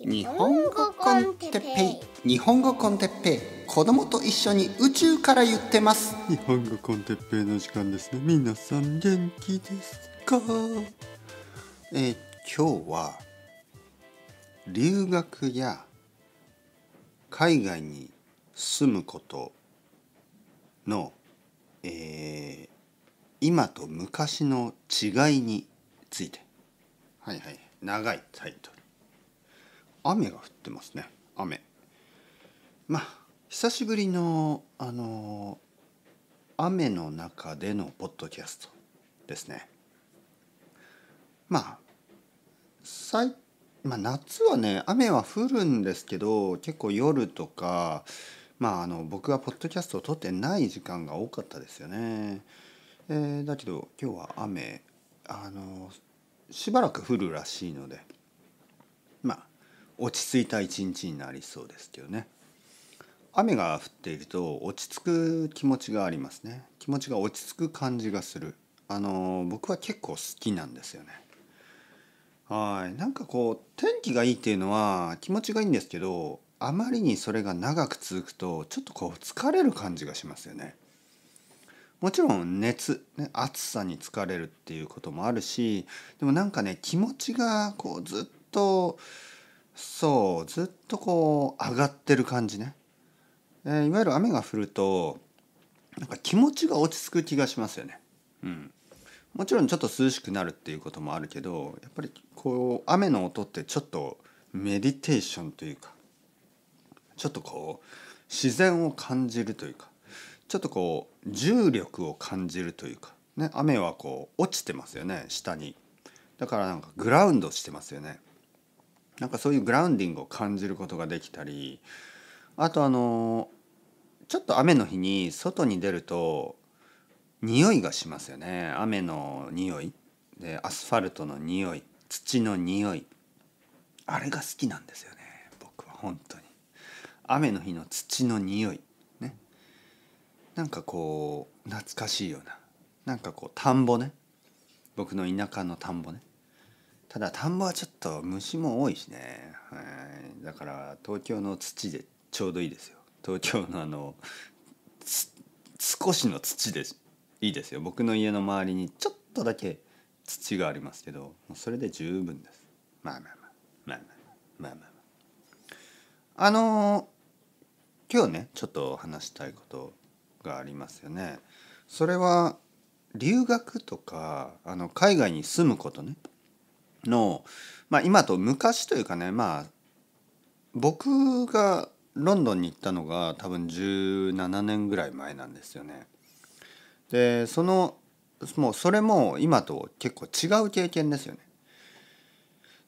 日本語コンテッペイ日本語コンテッペイ子供と一緒に宇宙から言ってます日本語コンテッペイの時間ですね皆さん元気ですかえ今日は留学や海外に住むことの、えー、今と昔の違いについてはいはい長いタイトル雨が降ってますね雨まあ久しぶりのあの雨の中でのポッドキャストですねまあ最まあ、夏はね雨は降るんですけど結構夜とか、まあ、あの僕はポッドキャストを撮ってない時間が多かったですよね。えー、だけど今日は雨あのしばらく降るらしいので落ち着いた一日になりそうですけどね雨が降っていると落ち着く気持ちがありますね気持ちが落ち着く感じがするあの僕は結構好きなんですよねはいなんかこう天気がいいっていうのは気持ちがいいんですけどあまりにそれが長く続くとちょっとこう疲れる感じがしますよねもちろん熱、ね、暑さに疲れるっていうこともあるしでもなんかね気持ちがこうずっとそうずっとこう上がってる感じね、えー、いわゆる雨が降るとなんか気持ちが落ち着く気がしますよね、うん、もちろんちょっと涼しくなるっていうこともあるけどやっぱりこう雨の音ってちょっとメディテーションというかちょっとこう自然を感じるというかちょっとこう重力を感じるというか、ね、雨はこう落ちてますよね下にだからなんかグラウンドしてますよねなんかそういうグラウンディングを感じることができたりあとあのちょっと雨の日に外に出ると匂いがしますよね雨の匂いでアスファルトの匂い土の匂いあれが好きなんですよね僕は本当に雨の日の土の匂いねなんかこう懐かしいようななんかこう田んぼね僕の田舎の田んぼねただ田んぼはちょっと虫も多いしね、はい、だから東京の土でちょうどいいですよ東京のあの少しの土でいいですよ僕の家の周りにちょっとだけ土がありますけどそれで十分ですまあまあまあまあまあまあまあまああのー、今日ねちょっと話したいことがありますよねそれは留学とかあの海外に住むことねの、まあ、今と昔というかねまあ僕がロンドンに行ったのが多分17年ぐらい前なんですよね。でそのもうそれも今と結構違う経験ですよね。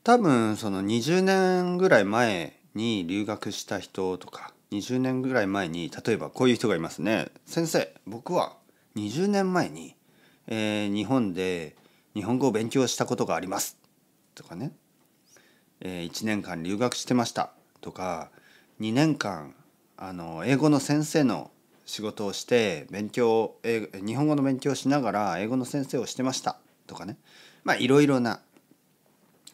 多分その20年ぐらい前に留学した人とか20年ぐらい前に例えばこういう人がいますね。先生僕は20年前に、えー、日本で日本語を勉強したことがありますとかね、えー、1年間留学してましたとか2年間あの英語の先生の仕事をして勉強英日本語の勉強をしながら英語の先生をしてましたとかねまあいろいろな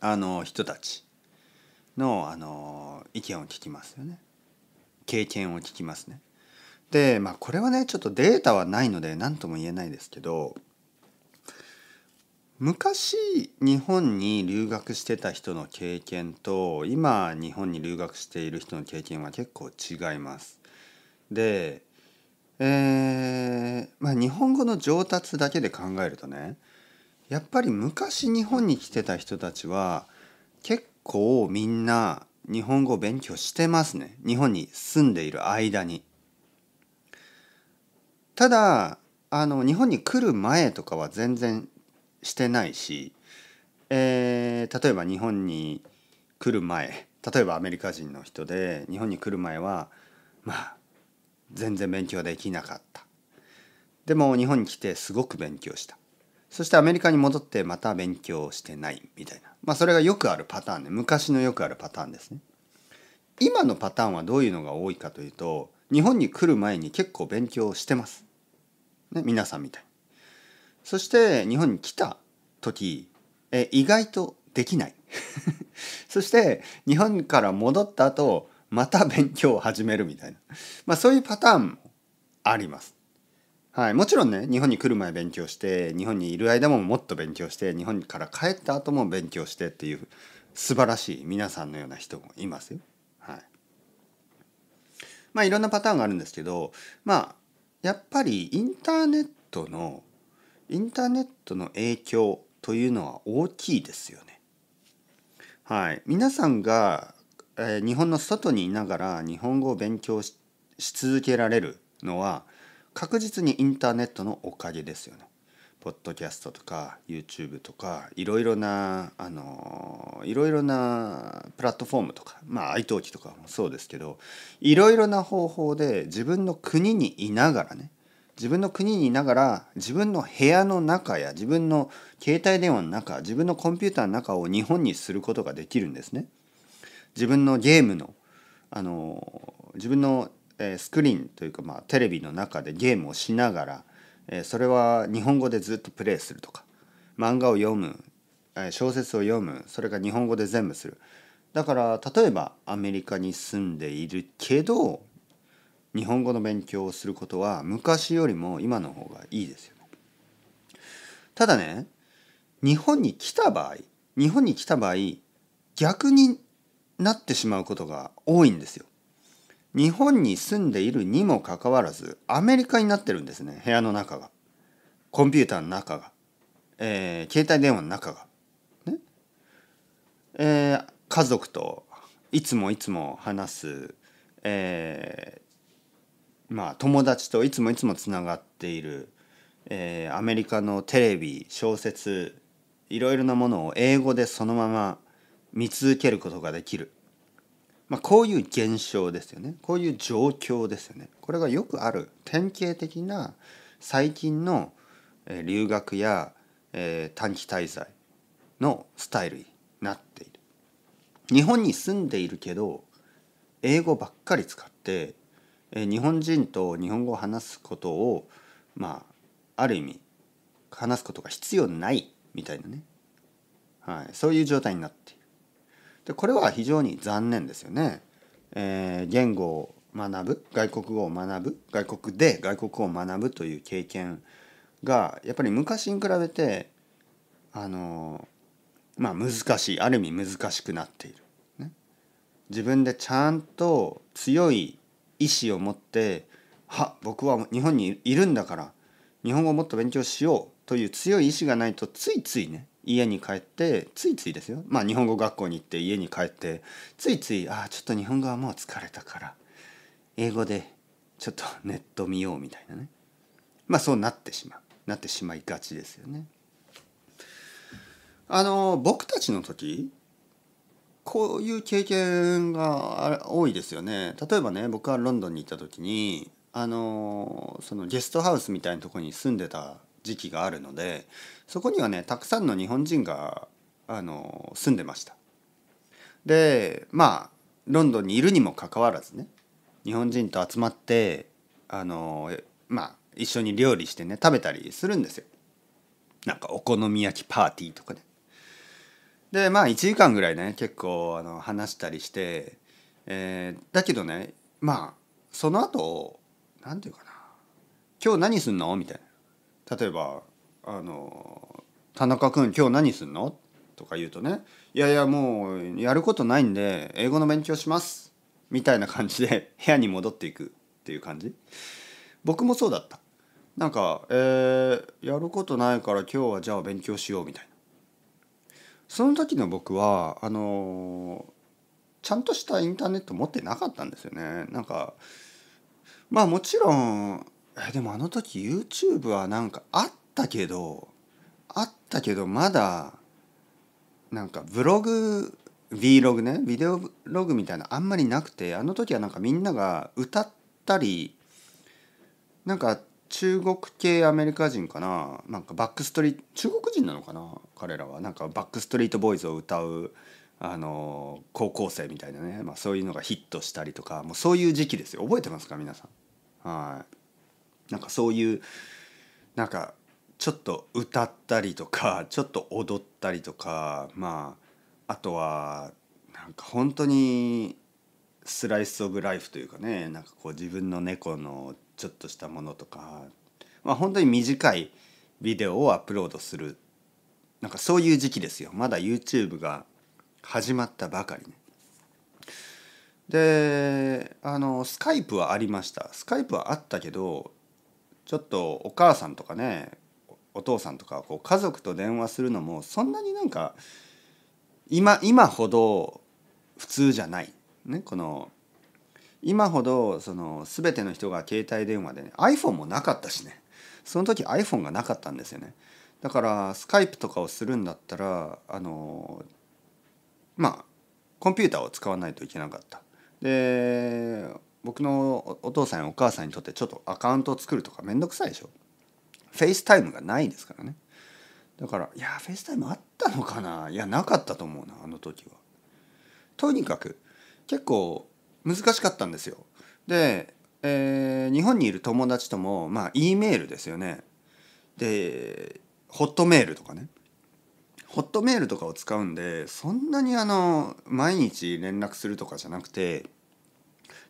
あの人たちのあの意見を聞きますよね経験を聞きますね。でまあこれはねちょっとデータはないので何とも言えないですけど昔日本に留学してた人の経験と今日本に留学している人の経験は結構違います。で、えー、まあ、日本語の上達だけで考えるとねやっぱり昔日本に来てた人たちは結構みんな日本語を勉強してますね日本に住んでいる間に。ただあの日本に来る前とかは全然してないし、えー、例えば日本に来る前例えばアメリカ人の人で日本に来る前はまあ全然勉強できなかったでも日本に来てすごく勉強したそしてアメリカに戻ってまた勉強してないみたいなまあそれがよくあるパターンで昔のよくあるパターンですね今のパターンはどういうのが多いかというと日本に来る前に結構勉強してます、ね、皆さんみたいにそして日本に来た時、え意外とできない そして日本から戻った後また勉強を始めるみたいな、まあ、そういうパターンもあります。はい、もちろんね日本に来る前勉強して日本にいる間ももっと勉強して日本から帰った後も勉強してっていう素晴らしい皆さんのような人もいますよ。はい、まあいろんなパターンがあるんですけどまあやっぱりインターネットのインターネットの影響というのは大きいですよね。はい、皆さんが、えー、日本の外にいながら日本語を勉強し続けられるのは確実にインターネットのおかげですよね。ポッドキャストとか YouTube とかいろいろなあのいろいろなプラットフォームとかまあ i t a k i とかもそうですけどいろいろな方法で自分の国にいながらね自分の国にいながら自分の部屋の中や自分の携帯電話の中自分のコンピューターの中を日本にすることができるんですね。自分のゲームのあの自分のスクリーンというか、まあ、テレビの中でゲームをしながらそれは日本語でずっとプレイするとか漫画を読む小説を読むそれが日本語で全部するだから例えばアメリカに住んでいるけど日本語の勉強をすることは昔よりも今の方がいいですよね。ただね日本に来た場合日本に来た場合逆になってしまうことが多いんですよ。日本に住んでいるにもかかわらずアメリカになってるんですね部屋の中がコンピューターの中が、えー、携帯電話の中が、ねえー、家族といつもいつも話す、えー、まあ、友達といつもいつもつながっている、えー、アメリカのテレビ小説いろいろなものを英語でそのまま見続けることができる、まあ、こういう現象ですよねこういう状況ですよねこれがよくある典型的な最近の留学や、えー、短期滞在のスタイルになっている日本に住んでいるけど英語ばっかり使って日本人と日本語を話すことをまあある意味話すことが必要ないみたいなね、はい、そういう状態になっているでこれは非常に残念ですよね。えー、言語を学ぶ外国語を学ぶ外国で外国語を学ぶという経験がやっぱり昔に比べてあのまあ難しいある意味難しくなっている、ね、自分でちゃんと強い意思を持っては僕は日本にいるんだから日本語をもっと勉強しようという強い意志がないとついついね家に帰ってついついですよまあ日本語学校に行って家に帰ってついついああちょっと日本語はもう疲れたから英語でちょっとネット見ようみたいなねまあそうなってしまうなってしまいがちですよね。あの僕たちの時こういう経験が多いですよね。例えばね僕はロンドンに行った時にあのそのゲストハウスみたいなとこに住んでた時期があるのでそこにはねたくさんの日本人があの住んでました。でまあロンドンにいるにもかかわらずね日本人と集まってあのまあ一緒に料理してね食べたりするんですよ。なんかお好み焼きパーティーとかね。でまあ1時間ぐらいね結構あの話したりして、えー、だけどねまあその後なんていうかな「今日何すんの?」みたいな例えば「あの田中君今日何すんの?」とか言うとね「いやいやもうやることないんで英語の勉強します」みたいな感じで部屋に戻っていくっていう感じ僕もそうだったなんか「えー、やることないから今日はじゃあ勉強しよう」みたいな。その時の僕はあのちゃんとしたインターネット持ってなかったんですよねなんかまあもちろんえでもあの時 YouTube はなんかあったけどあったけどまだなんかブログ Vlog ねビデオログみたいなあんまりなくてあの時はなんかみんなが歌ったりなんか中国系アメリカ人かななんかバックストリート中国人なのかな彼らはなんかバックストリートボーイズを歌うあの高校生みたいなね、まあ、そういうのがヒットしたりとかもうそういう時期ですよ覚えてますか皆さん。はいなんかそういうなんかちょっと歌ったりとかちょっと踊ったりとかまああとはなんか本当にスライス・オブ・ライフというかねなんかこう自分の猫のちょっとしたものとか、まあ、本当に短いビデオをアップロードするなんかそういう時期ですよまだ YouTube が始まったばかりね。であのスカイプはありましたスカイプはあったけどちょっとお母さんとかねお父さんとかこう家族と電話するのもそんなになんか今今ほど普通じゃない、ね、この今ほどその全ての人が携帯電話でね iPhone もなかったしねその時 iPhone がなかったんですよねだからスカイプとかをするんだったらあのまあコンピューターを使わないといけなかったで僕のお父さんやお母さんにとってちょっとアカウントを作るとか面倒くさいでしょフェイスタイムがないですからねだからいやフェイスタイムあったのかないやなかったと思うなあの時はとにかく結構難しかったんですよ。で、えー、日本にいる友達ともまあ E メールですよね。でホットメールとかねホットメールとかを使うんでそんなにあの毎日連絡するとかじゃなくて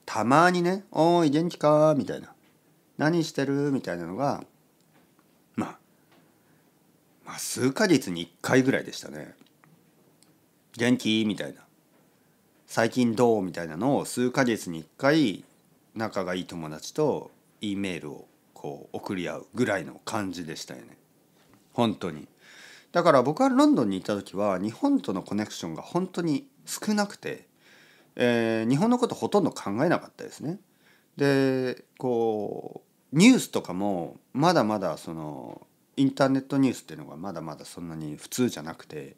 たまにね「おーい元気か?」みたいな「何してる?」みたいなのがまあまあ数ヶ月に1回ぐらいでしたね。元気みたいな。最近どうみたいなのを数ヶ月に1回仲がいい友達と E メールをこう送り合うぐらいの感じでしたよね本当にだから僕はロンドンに行った時は日本とのコネクションが本当に少なくて、えー、日本のことほとんど考えなかったですねでこうニュースとかもまだまだそのインターネットニュースっていうのがまだまだそんなに普通じゃなくて、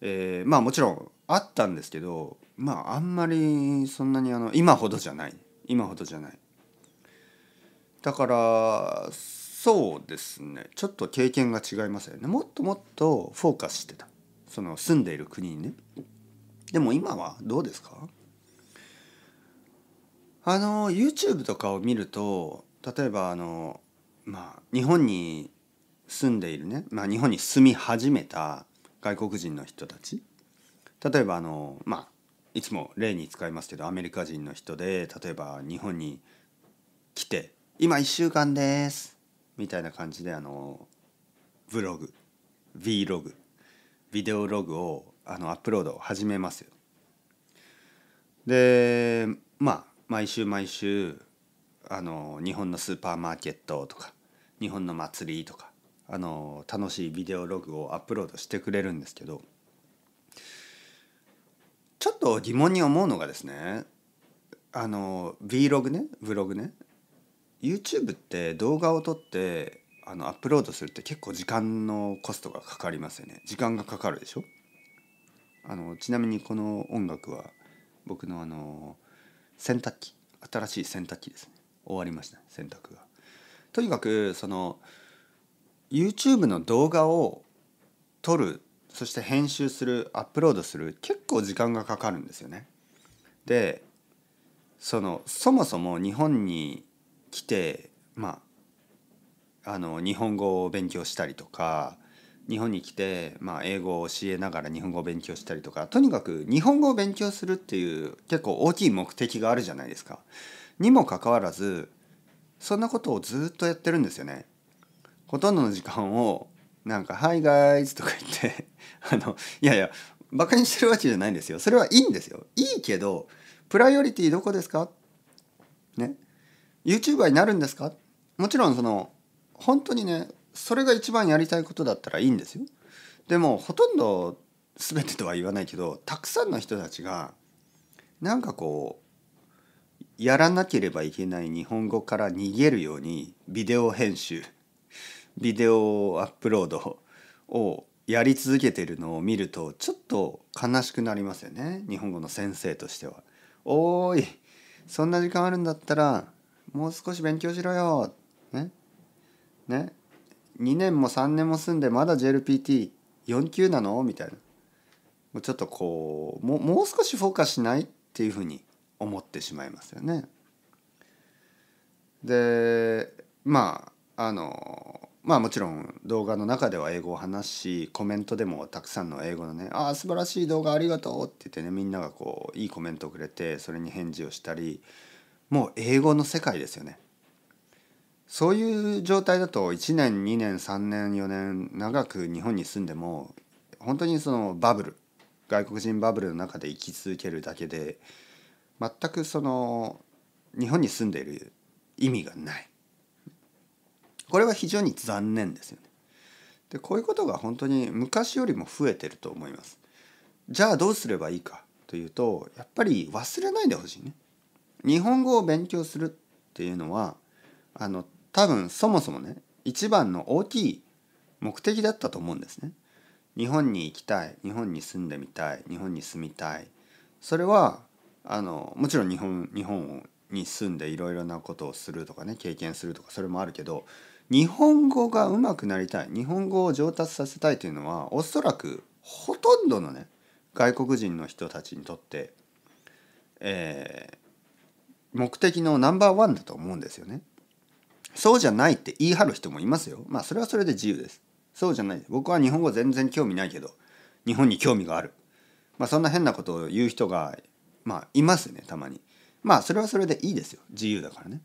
えー、まあもちろんあったんですけどまああんまりそんなにあの今ほどじゃない今ほどじゃないだからそうですねちょっと経験が違いますよねもっともっとフォーカスしてたその住んでいる国にねでも今はどうですかあの YouTube とかを見ると例えばあのまあ日本に住んでいるね、まあ、日本に住み始めた外国人の人たち例えばあのまあいつも例に使いますけどアメリカ人の人で例えば日本に来て「今1週間です」みたいな感じであのブログ V ログビデオログをあのアップロードを始めますよ。でまあ毎週毎週あの日本のスーパーマーケットとか日本の祭りとかあの楽しいビデオログをアップロードしてくれるんですけどちょっと疑問に思うのがですねあの Vlog ねブログね YouTube って動画を撮ってあのアップロードするって結構時間のコストがかかりますよね時間がかかるでしょあのちなみにこの音楽は僕のあの洗濯機新しい洗濯機ですね終わりました洗濯が。とにかくその YouTube の動画を撮るそして編集するアップロードする結構時間がかかるんですよね。でそのそもそも日本に来てまああの日本語を勉強したりとか日本に来て、まあ、英語を教えながら日本語を勉強したりとかとにかく日本語を勉強するっていう結構大きい目的があるじゃないですか。にもかかわらずそんなことをずっとやってるんですよね。ほとんどの時間をなんか「Hi とか言って あのいやいやバカにしてるわけじゃないんですよそれはいいんですよいいけどプライオリティどこですかね YouTuber になるんですかもちろんその本当にねそれが一番やりたいことだったらいいんですよでもほとんど全てとは言わないけどたくさんの人たちがなんかこうやらなければいけない日本語から逃げるようにビデオ編集ビデオアップロードをやり続けてるのを見るとちょっと悲しくなりますよね日本語の先生としては。おーいそんな時間あるんだったらもう少し勉強しろよ。ね。ね。2年も3年も住んでまだ JLPT4 級なのみたいな。もうちょっとこうももう少しフォーカスしないっていうふうに思ってしまいますよね。でまああのまあもちろん動画の中では英語を話しコメントでもたくさんの英語のね「ああ素晴らしい動画ありがとう」って言ってねみんながこういいコメントをくれてそれに返事をしたりもう英語の世界ですよね。そういう状態だと1年2年3年4年長く日本に住んでも本当にそのバブル外国人バブルの中で生き続けるだけで全くその日本に住んでいる意味がないこれは非常に残念ですよね。でこういうことが本当に昔よりも増えてると思います。じゃあどうすればいいかというとやっぱり忘れないでほしいね。日本語を勉強するっていうのはあの多分そもそもね一番の大きい目的だったと思うんですね。日本に行きたい日本に住んでみたい日本に住みたいそれはあのもちろん日本日本に住んでいろいろなことをするとかね経験するとかそれもあるけど日本語が上手くなりたい日本語を上達させたいというのはおそらくほとんどのね外国人の人たちにとって、えー、目的のナンバーワンだと思うんですよね。そうじゃないって言い張る人もいますよ。まあそれはそれで自由です。そうじゃない。僕は日本語全然興味ないけど日本に興味がある。まあそんな変なことを言う人がまあいますねたまに。まあそれはそれでいいですよ。自由だからね。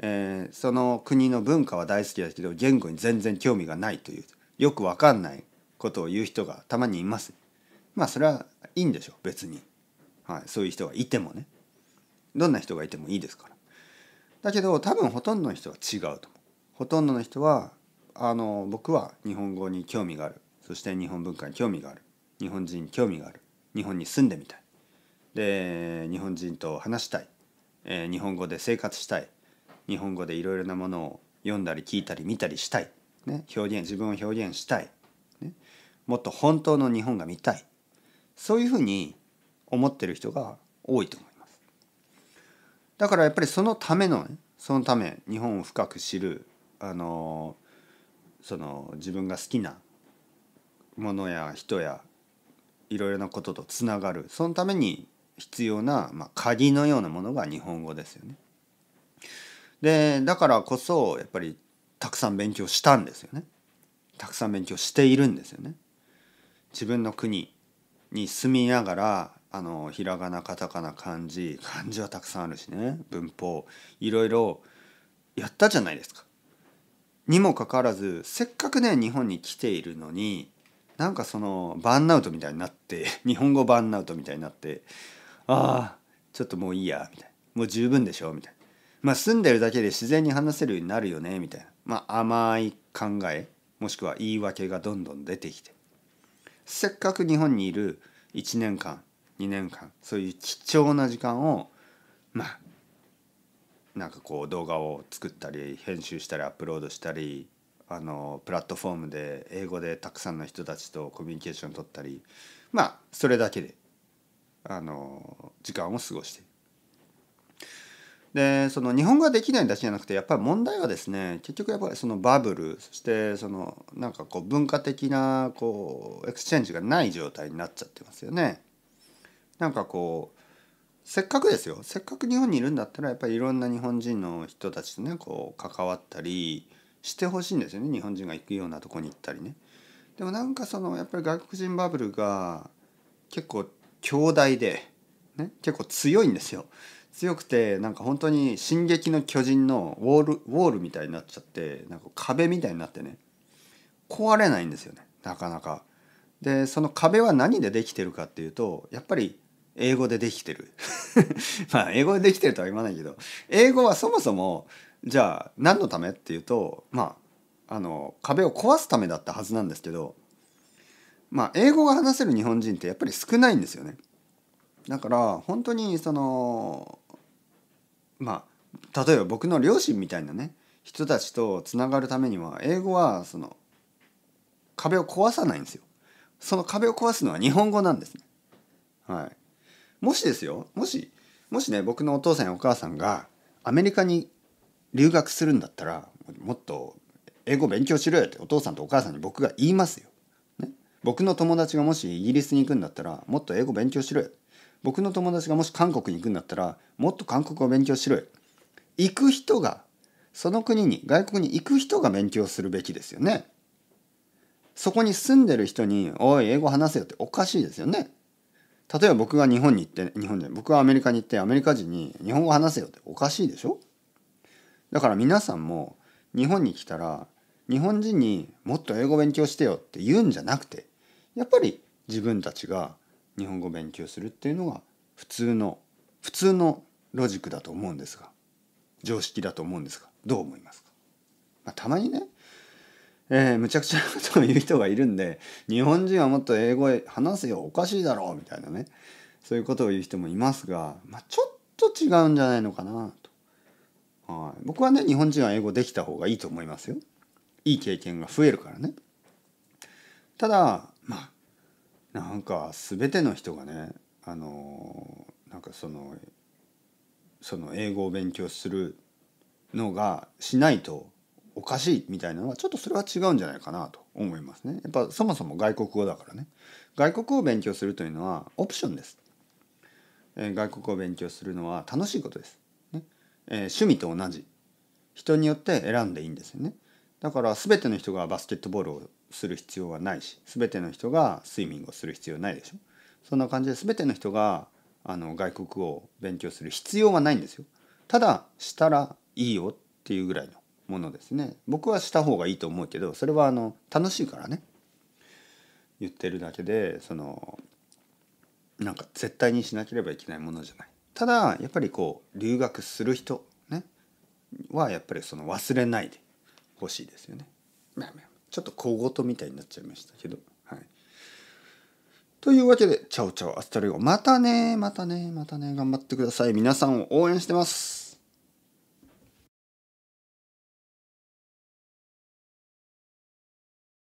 えー、その国の文化は大好きだけど言語に全然興味がないというよくわかんないことを言う人がたまにいます。まあそれはいいんでしょ別に、はい、そういう人がいてもねどんな人がいてもいいですから。だけど多分ほとんどの人は違うとほとんどの人はあの僕は日本語に興味があるそして日本文化に興味がある日本人に興味がある日本に住んでみたいで日本人と話したい、えー、日本語で生活したい日本語でいろいろなものを読んだり聞いたり見たりしたい、ね、表現自分を表現したい、ね、もっと本当の日本が見たいそういうふうに思ってる人が多いと思います。だからやっぱりそのための、ね、そのため日本を深く知るあのその自分が好きなものや人やいろいろなこととつながるそのために必要な、まあ、鍵のようなものが日本語ですよね。でだからこそやっぱりたくさん勉強したんですよねたくさん勉強しているんですよね自分の国に住みながらあのひらがなカタカナ漢字漢字はたくさんあるしね文法いろいろやったじゃないですか。にもかかわらずせっかくね日本に来ているのになんかそのバンアウトみたいになって日本語バンアウトみたいになってああちょっともういいやみたいなもう十分でしょみたいなまあ、住んでるだけで自然に話せるようになるよねみたいな、まあ、甘い考えもしくは言い訳がどんどん出てきてせっかく日本にいる1年間2年間そういう貴重な時間をまあなんかこう動画を作ったり編集したりアップロードしたりあのプラットフォームで英語でたくさんの人たちとコミュニケーション取ったりまあそれだけであの時間を過ごしてでその日本語ができないだけじゃなくてやっぱり問題はですね結局やっぱりそのバブルそしてそのなんかこう文化的なこうエクスチェンジがない状態になっちゃってますよね。なんかこうせっかくですよせっかく日本にいるんだったらやっぱりいろんな日本人の人たちとねこう関わったりしてほしいんですよね日本人が行くようなとこに行ったりね。でもなんかそのやっぱり外国人バブルが結構強大で、ね、結構強いんですよ。強くてなんか本当に「進撃の巨人」のウォールウォールみたいになっちゃってなんか壁みたいになってね壊れないんですよねなかなか。でその壁は何でできてるかっていうとやっぱり英語でできてる まあ英語でできてるとは言わないけど英語はそもそもじゃあ何のためっていうとまああの壁を壊すためだったはずなんですけどまあ英語が話せる日本人ってやっぱり少ないんですよね。だから本当にそのまあ例えば僕の両親みたいなね人たちとつながるためには英語はその壁を壊さないんですよ。その壁を壊すのは日本語なんですね。はい。もしですよ、もし、もしね、僕のお父さんやお母さんがアメリカに留学するんだったら、もっと英語勉強しろよってお父さんとお母さんに僕が言いますよ。ね、僕の友達がもしイギリスに行くんだったら、もっと英語勉強しろよ。僕の友達がもし韓国に行くんだったらもっと韓国を勉強しろよ行く人がその国に外国に行く人が勉強するべきですよねそこに住んでる人に「おい英語話せよ」っておかしいですよね例えば僕が日本に行って日本で僕はアメリカに行ってアメリカ人に「日本語話せよ」っておかしいでしょだから皆さんも日本に来たら日本人にもっと英語勉強してよって言うんじゃなくてやっぱり自分たちが日本語を勉強するっていうのが普通の普通のロジックだと思うんですが常識だと思うんですがどう思いますか、まあ、たまにね、えー、むちゃくちゃなことを言う人がいるんで 日本人はもっと英語話せよおかしいだろうみたいなねそういうことを言う人もいますが、まあ、ちょっと違うんじゃないのかなと、はい、僕はね日本人は英語できた方がいいと思いますよいい経験が増えるからねただまあなんか全ての人がねあのなんかそのその英語を勉強するのがしないとおかしいみたいなのはちょっとそれは違うんじゃないかなと思いますね。やっぱそもそも外国語だからね外国語を勉強するというのはオプションです。えー、外国語を勉強するのは楽しいことです。ねえー、趣味と同じ人によって選んでいいんですよね。だから全ての人がバスケットボールをする必要はないし全ての人がスイミングをする必要ないでしょそんな感じで全ての人があの外国語を勉強する必要はないんですよただしたらいいよっていうぐらいのものですね僕はした方がいいと思うけどそれはあの楽しいからね言ってるだけでそのなんか絶対にしなければいけないものじゃないただやっぱりこう留学する人ねはやっぱりその忘れないでほしいですよね。ちょっと小言みたいになっちゃいましたけど。はい。というわけで、チャオチャオ、アスタルゴ。またねまたねまたね頑張ってください。皆さんを応援してます。